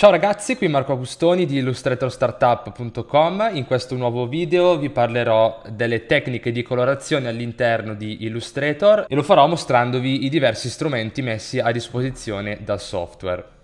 Ciao ragazzi, qui Marco Agustoni di illustratorstartup.com. In questo nuovo video vi parlerò delle tecniche di colorazione all'interno di Illustrator e lo farò mostrandovi i diversi strumenti messi a disposizione dal software.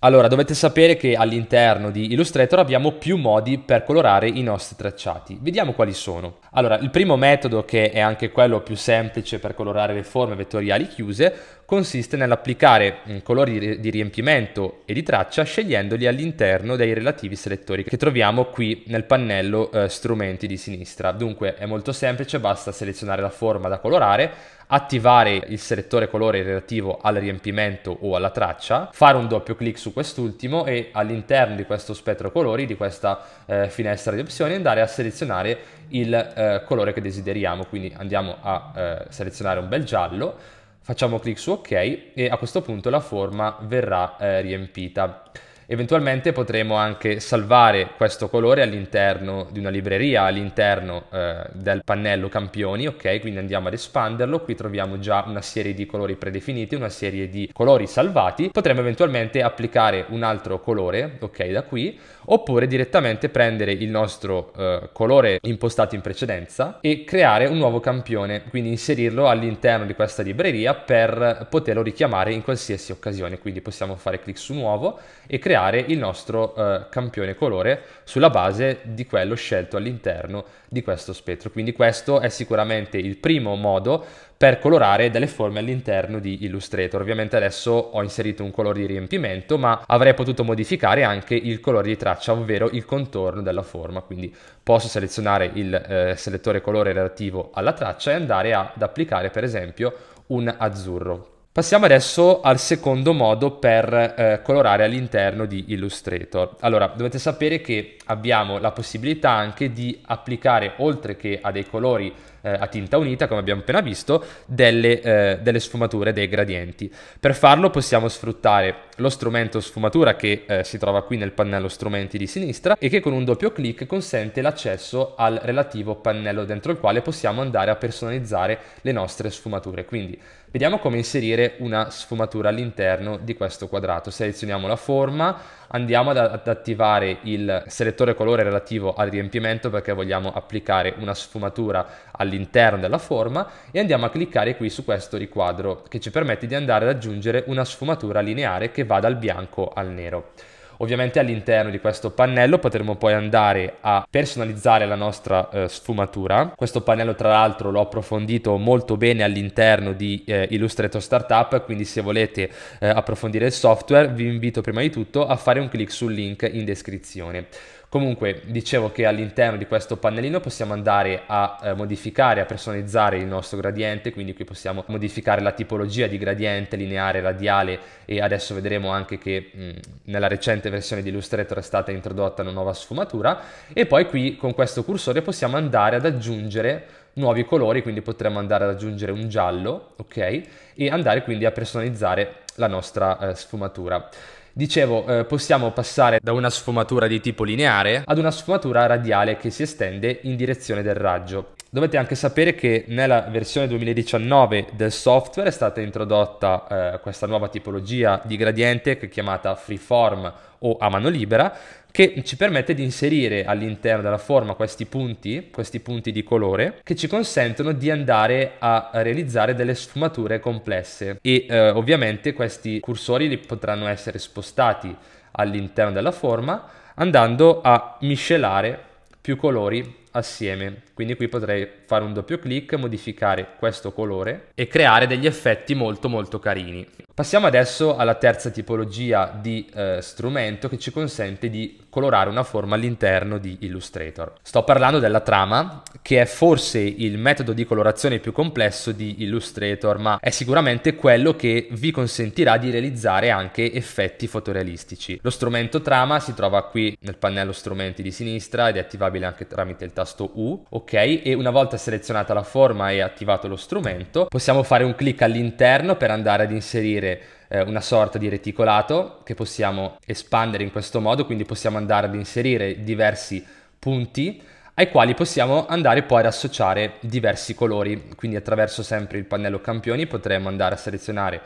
Allora, dovete sapere che all'interno di Illustrator abbiamo più modi per colorare i nostri tracciati. Vediamo quali sono. Allora, il primo metodo, che è anche quello più semplice per colorare le forme vettoriali chiuse, consiste nell'applicare mm, colori di riempimento e di traccia scegliendoli all'interno dei relativi selettori che troviamo qui nel pannello eh, strumenti di sinistra. Dunque è molto semplice, basta selezionare la forma da colorare, attivare il selettore colore relativo al riempimento o alla traccia, fare un doppio clic su quest'ultimo e all'interno di questo spettro colori, di questa eh, finestra di opzioni, andare a selezionare il eh, colore che desideriamo. Quindi andiamo a eh, selezionare un bel giallo, Facciamo clic su ok e a questo punto la forma verrà eh, riempita. Eventualmente potremo anche salvare questo colore all'interno di una libreria, all'interno eh, del pannello campioni, ok? Quindi andiamo ad espanderlo, qui troviamo già una serie di colori predefiniti, una serie di colori salvati. Potremmo eventualmente applicare un altro colore, ok, da qui, oppure direttamente prendere il nostro eh, colore impostato in precedenza e creare un nuovo campione, quindi inserirlo all'interno di questa libreria per poterlo richiamare in qualsiasi occasione. Quindi possiamo fare clic su nuovo e creare creare il nostro eh, campione colore sulla base di quello scelto all'interno di questo spettro. Quindi questo è sicuramente il primo modo per colorare delle forme all'interno di Illustrator. Ovviamente adesso ho inserito un colore di riempimento, ma avrei potuto modificare anche il colore di traccia, ovvero il contorno della forma. Quindi posso selezionare il eh, selettore colore relativo alla traccia e andare ad applicare per esempio un azzurro Passiamo adesso al secondo modo per eh, colorare all'interno di Illustrator. Allora, dovete sapere che abbiamo la possibilità anche di applicare, oltre che a dei colori eh, a tinta unita, come abbiamo appena visto, delle, eh, delle, sfumature dei gradienti. Per farlo possiamo sfruttare lo strumento sfumatura che eh, si trova qui nel pannello strumenti di sinistra e che con un doppio clic consente l'accesso al relativo pannello dentro il quale possiamo andare a personalizzare le nostre sfumature. Quindi vediamo come inserire una sfumatura all'interno di questo quadrato. Selezioniamo la forma, andiamo ad, ad attivare il selettore colore relativo al riempimento perché vogliamo applicare una sfumatura al all'interno della forma e andiamo a cliccare qui su questo riquadro che ci permette di andare ad aggiungere una sfumatura lineare che va dal bianco al nero. Ovviamente all'interno di questo pannello potremo poi andare a personalizzare la nostra eh, sfumatura. Questo pannello tra l'altro l'ho approfondito molto bene all'interno di eh, Illustrator Startup, quindi se volete eh, approfondire il software vi invito prima di tutto a fare un clic sul link in descrizione. Comunque dicevo che all'interno di questo pannellino possiamo andare a eh, modificare, a personalizzare il nostro gradiente, quindi qui possiamo modificare la tipologia di gradiente lineare, radiale e adesso vedremo anche che mh, mm, nella recente versione di Illustrator è stata introdotta una nuova sfumatura e poi qui con questo cursore possiamo andare ad aggiungere nuovi colori, quindi potremmo andare ad aggiungere un giallo, ok? E andare quindi a personalizzare la nostra eh, sfumatura. Dicevo, eh, possiamo passare da una sfumatura di tipo lineare ad una sfumatura radiale che si estende in direzione del raggio dovete anche sapere che nella versione 2019 del software è stata introdotta eh, questa nuova tipologia di gradiente che è chiamata freeform o a mano libera, che ci permette di inserire all'interno della forma questi punti, questi punti di colore, che ci consentono di andare a realizzare delle sfumature complesse. E eh, ovviamente questi cursori li potranno essere spostati all'interno della forma andando a miscelare più colori assieme. Quindi qui potrei fare un doppio clic, modificare questo colore e creare degli effetti molto molto carini. Passiamo adesso alla terza tipologia di eh, strumento che ci consente di colorare una forma all'interno di Illustrator. Sto parlando della trama che è forse il metodo di colorazione più complesso di Illustrator, ma è sicuramente quello che vi consentirà di realizzare anche effetti fotorealistici. Lo strumento trama si trova qui nel pannello strumenti di sinistra ed è attivabile anche tramite il tasto U, ok? E una volta selezionata la forma e attivato lo strumento, possiamo fare un clic all'interno per andare ad inserire eh, una sorta di reticolato che possiamo espandere in questo modo, quindi possiamo andare ad inserire diversi punti ai quali possiamo andare poi ad associare diversi colori. Quindi attraverso sempre il pannello campioni potremo andare a selezionare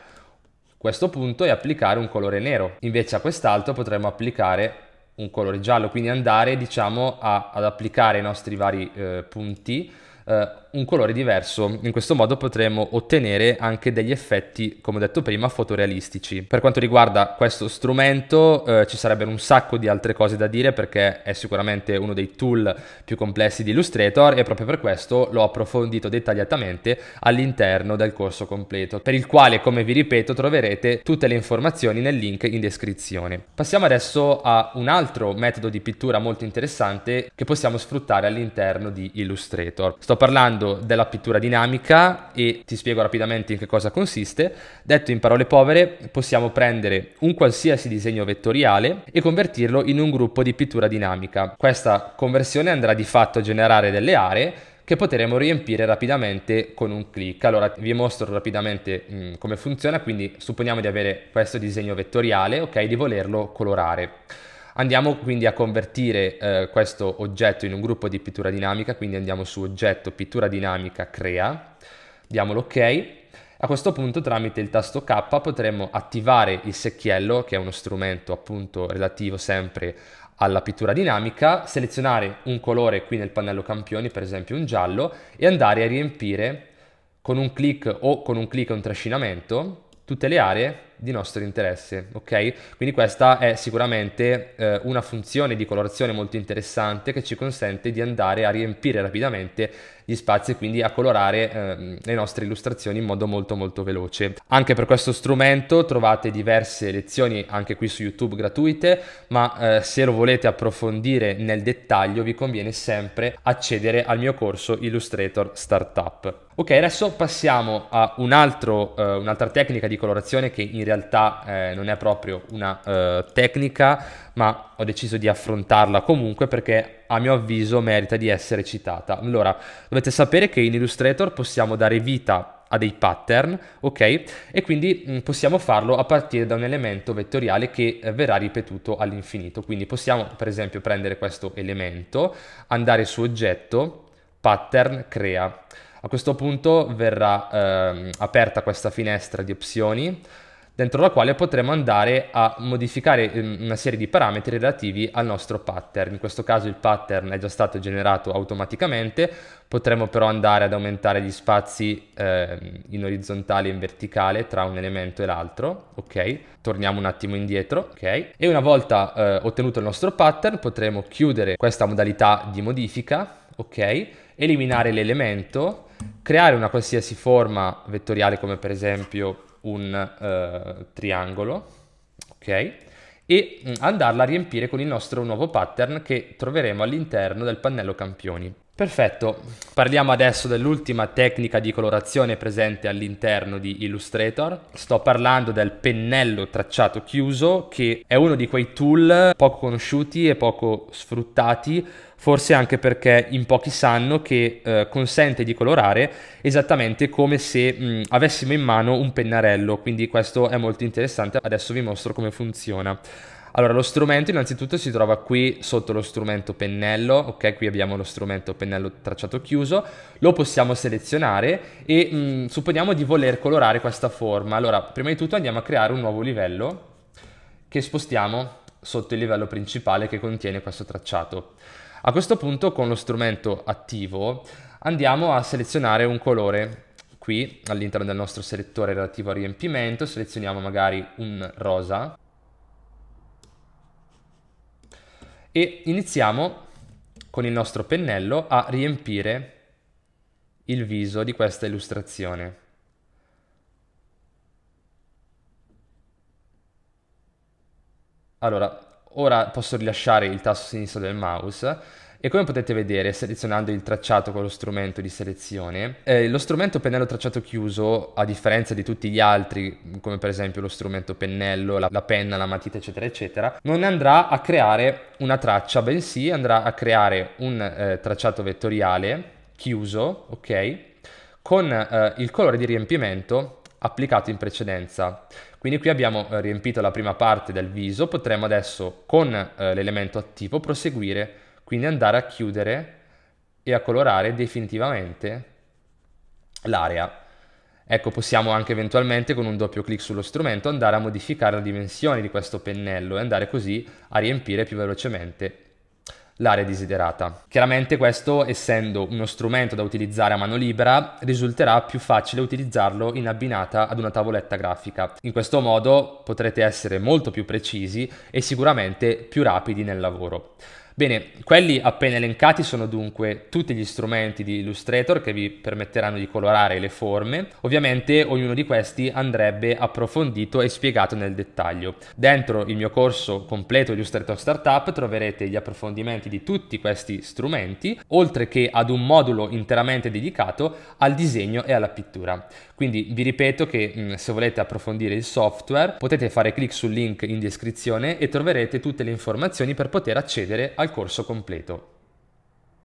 questo punto e applicare un colore nero. Invece a quest'altro potremmo applicare un colore giallo, quindi andare diciamo a, ad applicare i nostri vari eh, punti eh, un colore diverso. In questo modo potremo ottenere anche degli effetti, come detto prima, fotorealistici. Per quanto riguarda questo strumento eh, ci sarebbero un sacco di altre cose da dire perché è sicuramente uno dei tool più complessi di Illustrator e proprio per questo l'ho approfondito dettagliatamente all'interno del corso completo, per il quale, come vi ripeto, troverete tutte le informazioni nel link in descrizione. Passiamo adesso a un altro metodo di pittura molto interessante che possiamo sfruttare all'interno di Illustrator. Sto parlando parlando della pittura dinamica e ti spiego rapidamente in che cosa consiste. Detto in parole povere, possiamo prendere un qualsiasi disegno vettoriale e convertirlo in un gruppo di pittura dinamica. Questa conversione andrà di fatto a generare delle aree che potremo riempire rapidamente con un clic. Allora vi mostro rapidamente mh, mm, come funziona, quindi supponiamo di avere questo disegno vettoriale, ok, di volerlo colorare. Andiamo quindi a convertire eh, questo oggetto in un gruppo di pittura dinamica, quindi andiamo su oggetto pittura dinamica crea, diamo l'ok. A questo punto tramite il tasto K potremo attivare il secchiello, che è uno strumento appunto relativo sempre alla pittura dinamica, selezionare un colore qui nel pannello campioni, per esempio un giallo, e andare a riempire con un clic o con un clic e un trascinamento tutte le aree di nostro interesse, ok? Quindi questa è sicuramente eh, una funzione di colorazione molto interessante che ci consente di andare a riempire rapidamente gli spazi e quindi a colorare eh, le nostre illustrazioni in modo molto molto veloce. Anche per questo strumento trovate diverse lezioni anche qui su YouTube gratuite, ma eh, se lo volete approfondire nel dettaglio vi conviene sempre accedere al mio corso Illustrator Startup. Ok, adesso passiamo a un altro, eh, un'altra tecnica di colorazione che in realtà realtà eh, non è proprio una eh, tecnica, ma ho deciso di affrontarla comunque perché a mio avviso merita di essere citata. Allora, dovete sapere che in Illustrator possiamo dare vita a dei pattern, ok? E quindi mh, mm, possiamo farlo a partire da un elemento vettoriale che eh, verrà ripetuto all'infinito. Quindi possiamo, per esempio, prendere questo elemento, andare su oggetto, pattern crea. A questo punto verrà eh, aperta questa finestra di opzioni dentro la quale potremo andare a modificare ehm, una serie di parametri relativi al nostro pattern. In questo caso il pattern è già stato generato automaticamente, potremo però andare ad aumentare gli spazi eh, in orizzontale e in verticale tra un elemento e l'altro, ok? Torniamo un attimo indietro, ok? E una volta eh, ottenuto il nostro pattern potremo chiudere questa modalità di modifica, ok? Eliminare l'elemento, creare una qualsiasi forma vettoriale come per esempio un uh, triangolo, ok? E mm, andarla a riempire con il nostro nuovo pattern che troveremo all'interno del pannello campioni. Perfetto, parliamo adesso dell'ultima tecnica di colorazione presente all'interno di Illustrator. Sto parlando del pennello tracciato chiuso che è uno di quei tool poco conosciuti e poco sfruttati, forse anche perché in pochi sanno che eh, consente di colorare esattamente come se mh, mm, avessimo in mano un pennarello, quindi questo è molto interessante, adesso vi mostro come funziona. Allora, lo strumento innanzitutto si trova qui sotto lo strumento pennello, ok? Qui abbiamo lo strumento pennello tracciato chiuso, lo possiamo selezionare e mh, mm, supponiamo di voler colorare questa forma. Allora, prima di tutto andiamo a creare un nuovo livello che spostiamo sotto il livello principale che contiene questo tracciato. A questo punto con lo strumento attivo andiamo a selezionare un colore qui all'interno del nostro selettore relativo al riempimento, selezioniamo magari un rosa e iniziamo con il nostro pennello a riempire il viso di questa illustrazione. Allora, ora posso rilasciare il tasto sinistro del mouse e come potete vedere, selezionando il tracciato con lo strumento di selezione, eh, lo strumento pennello tracciato chiuso, a differenza di tutti gli altri, come per esempio lo strumento pennello, la, la penna, la matita, eccetera, eccetera, non andrà a creare una traccia, bensì andrà a creare un eh, tracciato vettoriale chiuso, ok? Con eh, il colore di riempimento applicato in precedenza. Quindi qui abbiamo eh, riempito la prima parte del viso, potremo adesso con eh, l'elemento attivo proseguire quindi andare a chiudere e a colorare definitivamente l'area. Ecco, possiamo anche eventualmente con un doppio clic sullo strumento andare a modificare la dimensione di questo pennello e andare così a riempire più velocemente l'area desiderata. Chiaramente questo, essendo uno strumento da utilizzare a mano libera, risulterà più facile utilizzarlo in abbinata ad una tavoletta grafica. In questo modo potrete essere molto più precisi e sicuramente più rapidi nel lavoro. Bene, quelli appena elencati sono dunque tutti gli strumenti di Illustrator che vi permetteranno di colorare le forme. Ovviamente ognuno di questi andrebbe approfondito e spiegato nel dettaglio. Dentro il mio corso completo Illustrator Startup troverete gli approfondimenti di tutti questi strumenti, oltre che ad un modulo interamente dedicato al disegno e alla pittura. Quindi vi ripeto che mm, se volete approfondire il software potete fare clic sul link in descrizione e troverete tutte le informazioni per poter accedere al corso completo.